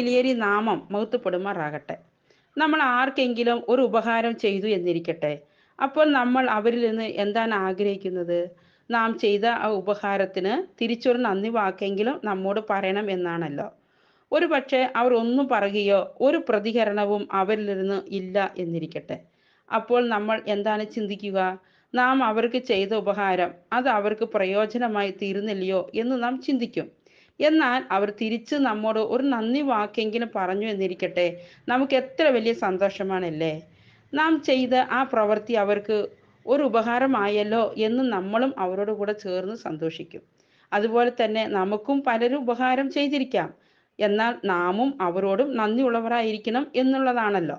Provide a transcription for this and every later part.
വിലയേറിയ നാമം മഹത്വപ്പെടുമാറാകട്ടെ നമ്മൾ ആർക്കെങ്കിലും ഒരു ഉപകാരം ചെയ്തു എന്നിരിക്കട്ടെ അപ്പോൾ നമ്മൾ അവരിൽ നിന്ന് എന്താണ് ആഗ്രഹിക്കുന്നത് നാം ചെയ്ത ആ ഉപകാരത്തിന് തിരിച്ചൊരു നന്ദി വാക്കെങ്കിലും നമ്മോട് പറയണം എന്നാണല്ലോ ഒരു പക്ഷേ അവർ ഒന്നും പറയുകയോ ഒരു പ്രതികരണവും അവരിൽ നിന്ന് ഇല്ല എന്നിരിക്കട്ടെ അപ്പോൾ നമ്മൾ എന്താണ് ചിന്തിക്കുക നാം അവർക്ക് ചെയ്ത ഉപകാരം അത് അവർക്ക് പ്രയോജനമായി തീരുന്നില്ലയോ എന്ന് നാം ചിന്തിക്കും എന്നാൽ അവർ തിരിച്ച് നമ്മോട് ഒരു നന്ദി വാക്കെങ്കിലും പറഞ്ഞു എന്നിരിക്കട്ടെ നമുക്ക് എത്ര വലിയ സന്തോഷമാണല്ലേ നാം ചെയ്ത ആ പ്രവൃത്തി അവർക്ക് ഒരു ഉപകാരമായല്ലോ എന്ന് നമ്മളും അവരോട് കൂടെ ചേർന്ന് സന്തോഷിക്കും അതുപോലെ തന്നെ നമുക്കും പലരും ഉപകാരം ചെയ്തിരിക്കാം എന്നാൽ നാമും അവരോടും നന്ദിയുള്ളവരായിരിക്കണം എന്നുള്ളതാണല്ലോ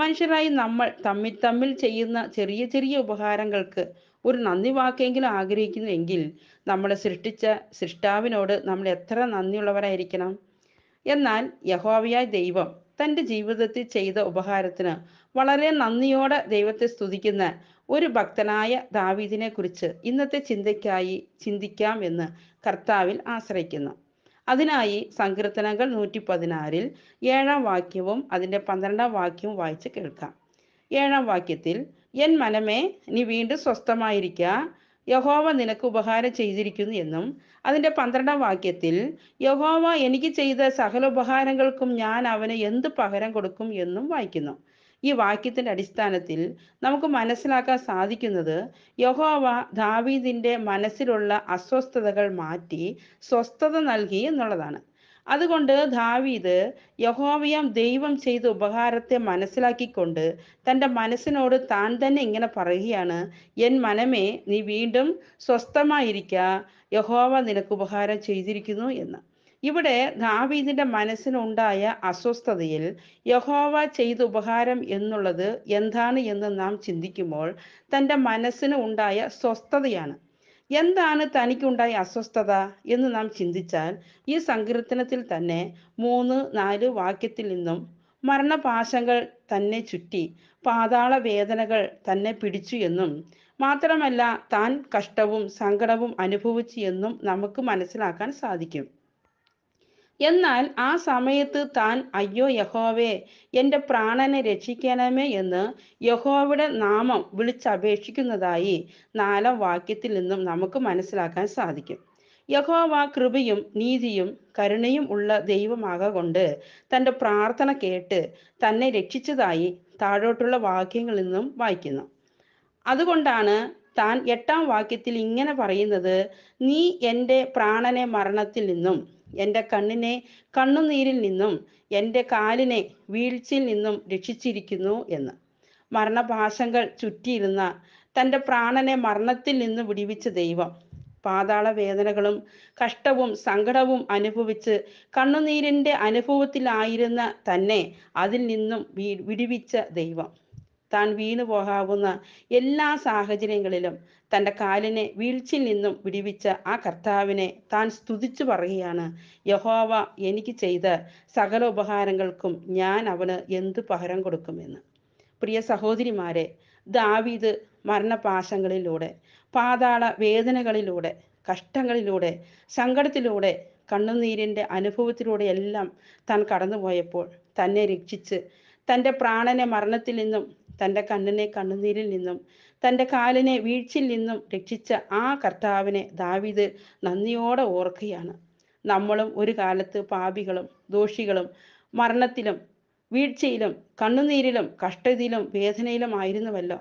മനുഷ്യരായി നമ്മൾ തമ്മിൽ തമ്മിൽ ചെയ്യുന്ന ചെറിയ ചെറിയ ഉപകാരങ്ങൾക്ക് ഒരു നന്ദി വാക്കെങ്കിലും ആഗ്രഹിക്കുന്നുവെങ്കിൽ നമ്മളെ സൃഷ്ടിച്ച സൃഷ്ടാവിനോട് നമ്മൾ എത്ര നന്ദിയുള്ളവരായിരിക്കണം എന്നാൽ യഹോവയായ ദൈവം തൻ്റെ ജീവിതത്തിൽ ചെയ്ത ഉപഹാരത്തിന് വളരെ നന്ദിയോടെ ദൈവത്തെ സ്തുതിക്കുന്ന ഒരു ഭക്തനായ ദാവീദിനെ കുറിച്ച് ഇന്നത്തെ ചിന്തയ്ക്കായി ചിന്തിക്കാം എന്ന് കർത്താവിൽ ആശ്രയിക്കുന്നു അതിനായി സങ്കീർത്തനങ്ങൾ നൂറ്റി പതിനാറിൽ ഏഴാം വാക്യവും അതിൻ്റെ പന്ത്രണ്ടാം വാക്യവും വായിച്ച് കേൾക്കാം ഏഴാം വാക്യത്തിൽ എൻ മനമേ നീ വീണ്ടും സ്വസ്ഥമായിരിക്കുക യഹോവ നിനക്ക് ഉപകാരം ചെയ്തിരിക്കുന്നു എന്നും അതിൻ്റെ പന്ത്രണ്ടാം വാക്യത്തിൽ യഹോവ എനിക്ക് ചെയ്ത സകല ഉപകാരങ്ങൾക്കും ഞാൻ അവന് എന്ത് പകരം കൊടുക്കും എന്നും വായിക്കുന്നു ഈ വാക്യത്തിൻ്റെ അടിസ്ഥാനത്തിൽ നമുക്ക് മനസ്സിലാക്കാൻ സാധിക്കുന്നത് യഹോവ ദാവീദിൻ്റെ മനസ്സിലുള്ള അസ്വസ്ഥതകൾ മാറ്റി സ്വസ്ഥത നൽകി എന്നുള്ളതാണ് അതുകൊണ്ട് ദാവീദ് യഹോവയാം ദൈവം ചെയ്ത ഉപകാരത്തെ മനസ്സിലാക്കിക്കൊണ്ട് തൻ്റെ മനസ്സിനോട് താൻ തന്നെ ഇങ്ങനെ പറയുകയാണ് എൻ മനമേ നീ വീണ്ടും സ്വസ്ഥമായിരിക്കുക യഹോവ നിനക്ക് ഉപകാരം ചെയ്തിരിക്കുന്നു എന്ന് ഇവിടെ ദാവീദിൻ്റെ മനസ്സിനുണ്ടായ അസ്വസ്ഥതയിൽ യഹോവ ചെയ്ത ഉപകാരം എന്നുള്ളത് എന്താണ് എന്ന് നാം ചിന്തിക്കുമ്പോൾ തൻ്റെ മനസ്സിന് ഉണ്ടായ സ്വസ്ഥതയാണ് എന്താണ് തനിക്കുണ്ടായ അസ്വസ്ഥത എന്ന് നാം ചിന്തിച്ചാൽ ഈ സങ്കീർത്തനത്തിൽ തന്നെ മൂന്ന് നാല് വാക്യത്തിൽ നിന്നും മരണപാശങ്ങൾ തന്നെ ചുറ്റി പാതാള വേദനകൾ തന്നെ പിടിച്ചു എന്നും മാത്രമല്ല താൻ കഷ്ടവും സങ്കടവും അനുഭവിച്ചു എന്നും നമുക്ക് മനസ്സിലാക്കാൻ സാധിക്കും എന്നാൽ ആ സമയത്ത് താൻ അയ്യോ യഹോവേ എൻ്റെ പ്രാണനെ രക്ഷിക്കണമേ എന്ന് യഹോവയുടെ നാമം വിളിച്ചപേക്ഷിക്കുന്നതായി നാലാം വാക്യത്തിൽ നിന്നും നമുക്ക് മനസ്സിലാക്കാൻ സാധിക്കും യഹോവ കൃപയും നീതിയും കരുണയും ഉള്ള ദൈവമാകൊണ്ട് തൻ്റെ പ്രാർത്ഥന കേട്ട് തന്നെ രക്ഷിച്ചതായി താഴോട്ടുള്ള വാക്യങ്ങളിൽ നിന്നും വായിക്കുന്നു അതുകൊണ്ടാണ് താൻ എട്ടാം വാക്യത്തിൽ ഇങ്ങനെ പറയുന്നത് നീ എൻ്റെ പ്രാണനെ മരണത്തിൽ നിന്നും എൻ്റെ കണ്ണിനെ കണ്ണുനീരിൽ നിന്നും എൻ്റെ കാലിനെ വീഴ്ചയിൽ നിന്നും രക്ഷിച്ചിരിക്കുന്നു എന്ന് മരണപാശങ്ങൾ ചുറ്റിയിരുന്ന തൻ്റെ പ്രാണനെ മരണത്തിൽ നിന്ന് വിടിവിച്ച ദൈവം പാതാള വേദനകളും കഷ്ടവും സങ്കടവും അനുഭവിച്ച് കണ്ണുനീരിൻ്റെ അനുഭവത്തിലായിരുന്ന തന്നെ അതിൽ നിന്നും വിടിവിച്ച ദൈവം താൻ വീണു പോകാവുന്ന എല്ലാ സാഹചര്യങ്ങളിലും തൻ്റെ കാലിനെ വീഴ്ചയിൽ നിന്നും വിടിവിച്ച ആ കർത്താവിനെ താൻ സ്തുതിച്ചു പറയുകയാണ് യഹോവ എനിക്ക് ചെയ്ത സകല ഉപഹാരങ്ങൾക്കും ഞാൻ അവന് എന്ത് പകരം കൊടുക്കുമെന്ന് പ്രിയ സഹോദരിമാരെ ദാവീദ് മരണപാശങ്ങളിലൂടെ പാതാള വേദനകളിലൂടെ കഷ്ടങ്ങളിലൂടെ സങ്കടത്തിലൂടെ കണ്ണുനീരിൻ്റെ അനുഭവത്തിലൂടെ എല്ലാം താൻ കടന്നുപോയപ്പോൾ തന്നെ രക്ഷിച്ച് തൻ്റെ പ്രാണനെ മരണത്തിൽ നിന്നും തൻ്റെ കണ്ണിനെ കണ്ണുനീരിൽ നിന്നും തൻ്റെ കാലിനെ വീഴ്ചയിൽ നിന്നും രക്ഷിച്ച ആ കർത്താവിനെ ദാവിദ് നന്ദിയോടെ ഓർക്കുകയാണ് നമ്മളും ഒരു കാലത്ത് പാപികളും ദോഷികളും മരണത്തിലും വീഴ്ചയിലും കണ്ണുനീരിലും കഷ്ടതയിലും വേദനയിലും ആയിരുന്നുവല്ലോ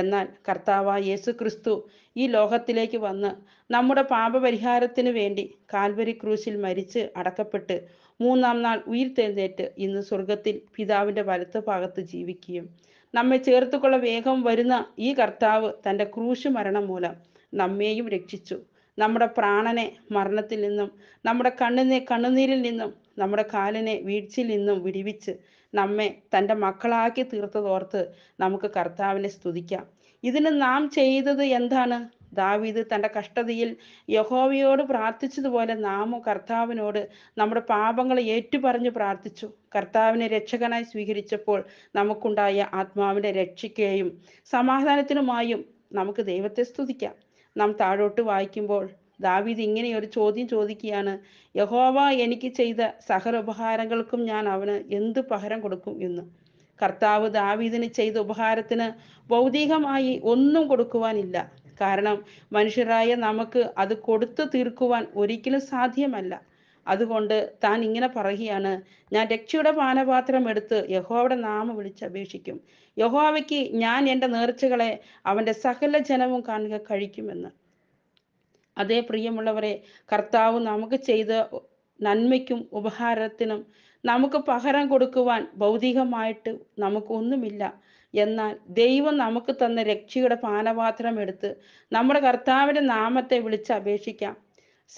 എന്നാൽ കർത്താവായ യേസു ക്രിസ്തു ഈ ലോകത്തിലേക്ക് വന്ന് നമ്മുടെ പാപപരിഹാരത്തിനു വേണ്ടി കാൽവരി ക്രൂശിൽ മരിച്ച് അടക്കപ്പെട്ട് മൂന്നാം നാൾ ഉയിർത്തെഴുന്നേറ്റ് ഇന്ന് സ്വർഗത്തിൽ പിതാവിൻ്റെ വലത്ത് ഭാഗത്ത് ജീവിക്കുകയും നമ്മെ ചേർത്തുകൊള്ള വേഗം വരുന്ന ഈ കർത്താവ് തൻ്റെ ക്രൂശ് മരണം മൂലം നമ്മെയും രക്ഷിച്ചു നമ്മുടെ പ്രാണനെ മരണത്തിൽ നിന്നും നമ്മുടെ കണ്ണിനെ കണ്ണുനീരിൽ നിന്നും നമ്മുടെ കാലിനെ വീഴ്ചയിൽ നിന്നും വിടിവിച്ച് നമ്മെ തൻ്റെ മക്കളാക്കി തീർത്തതോർത്ത് നമുക്ക് കർത്താവിനെ സ്തുതിക്കാം ഇതിന് നാം ചെയ്തത് എന്താണ് ദാവീദ് തൻ്റെ കഷ്ടതയിൽ യഹോവയോട് പ്രാർത്ഥിച്ചതുപോലെ നാമോ കർത്താവിനോട് നമ്മുടെ പാപങ്ങളെ ഏറ്റുപറഞ്ഞ് പ്രാർത്ഥിച്ചു കർത്താവിനെ രക്ഷകനായി സ്വീകരിച്ചപ്പോൾ നമുക്കുണ്ടായ ആത്മാവിനെ രക്ഷിക്കുകയും സമാധാനത്തിനുമായും നമുക്ക് ദൈവത്തെ സ്തുതിക്കാം നാം താഴോട്ട് വായിക്കുമ്പോൾ ദാവീദ് ഇങ്ങനെ ഒരു ചോദ്യം ചോദിക്കുകയാണ് യഹോവ എനിക്ക് ചെയ്ത സഹല ഉപഹാരങ്ങൾക്കും ഞാൻ അവന് എന്ത് പകരം കൊടുക്കും എന്ന് കർത്താവ് ദാവീദിന് ചെയ്ത ഉപഹാരത്തിന് ഭൗതികമായി ഒന്നും കൊടുക്കുവാനില്ല കാരണം മനുഷ്യരായ നമുക്ക് അത് കൊടുത്തു തീർക്കുവാൻ ഒരിക്കലും സാധ്യമല്ല അതുകൊണ്ട് താൻ ഇങ്ങനെ പറയുകയാണ് ഞാൻ രക്ഷയുടെ പാനപാത്രം എടുത്ത് യഹോവയുടെ നാമം വിളിച്ചപേക്ഷിക്കും യഹോവയ്ക്ക് ഞാൻ എൻ്റെ നേർച്ചകളെ അവൻ്റെ സകല ജനവും കാണുക കഴിക്കുമെന്ന് അതേ പ്രിയമുള്ളവരെ കർത്താവ് നമുക്ക് ചെയ്ത നന്മയ്ക്കും ഉപഹാരത്തിനും നമുക്ക് പകരം കൊടുക്കുവാൻ ഭൗതികമായിട്ട് നമുക്കൊന്നുമില്ല എന്നാൽ ദൈവം നമുക്ക് തന്ന രക്ഷയുടെ പാനപാത്രം എടുത്ത് നമ്മുടെ കർത്താവിൻ്റെ നാമത്തെ വിളിച്ച് അപേക്ഷിക്കാം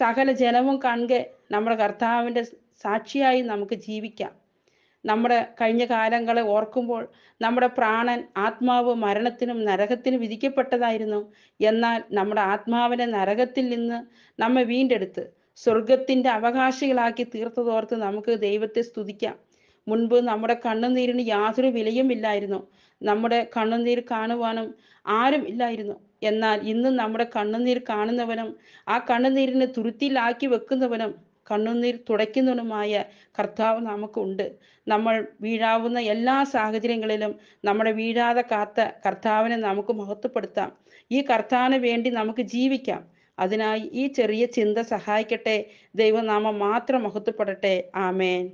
സകല ജനവും കൺകെ നമ്മുടെ കർത്താവിൻ്റെ സാക്ഷിയായി നമുക്ക് ജീവിക്കാം നമ്മുടെ കഴിഞ്ഞ കാലങ്ങളെ ഓർക്കുമ്പോൾ നമ്മുടെ പ്രാണൻ ആത്മാവ് മരണത്തിനും നരകത്തിനും വിധിക്കപ്പെട്ടതായിരുന്നു എന്നാൽ നമ്മുടെ ആത്മാവിനെ നരകത്തിൽ നിന്ന് നമ്മെ വീണ്ടെടുത്ത് സ്വർഗത്തിൻ്റെ അവകാശികളാക്കി തീർത്തതോർത്ത് നമുക്ക് ദൈവത്തെ സ്തുതിക്കാം മുൻപ് നമ്മുടെ കണ്ണുനീരിന് യാതൊരു വിലയുമില്ലായിരുന്നു നമ്മുടെ കണ്ണുനീർ കാണുവാനും ആരും ഇല്ലായിരുന്നു എന്നാൽ ഇന്ന് നമ്മുടെ കണ്ണുനീർ കാണുന്നവനും ആ കണ്ണുനീരിനെ തുരുത്തിയിലാക്കി വെക്കുന്നവനും കണ്ണുനീർ തുടയ്ക്കുന്നവനുമായ കർത്താവ് നമുക്കുണ്ട് നമ്മൾ വീഴാവുന്ന എല്ലാ സാഹചര്യങ്ങളിലും നമ്മുടെ വീഴാതെ കാത്ത കർത്താവിനെ നമുക്ക് മഹത്വപ്പെടുത്താം ഈ കർത്താവിന് വേണ്ടി നമുക്ക് ജീവിക്കാം അതിനായി ഈ ചെറിയ ചിന്ത സഹായിക്കട്ടെ ദൈവനാമം മാത്രം മഹത്വപ്പെടട്ടെ ആമേൻ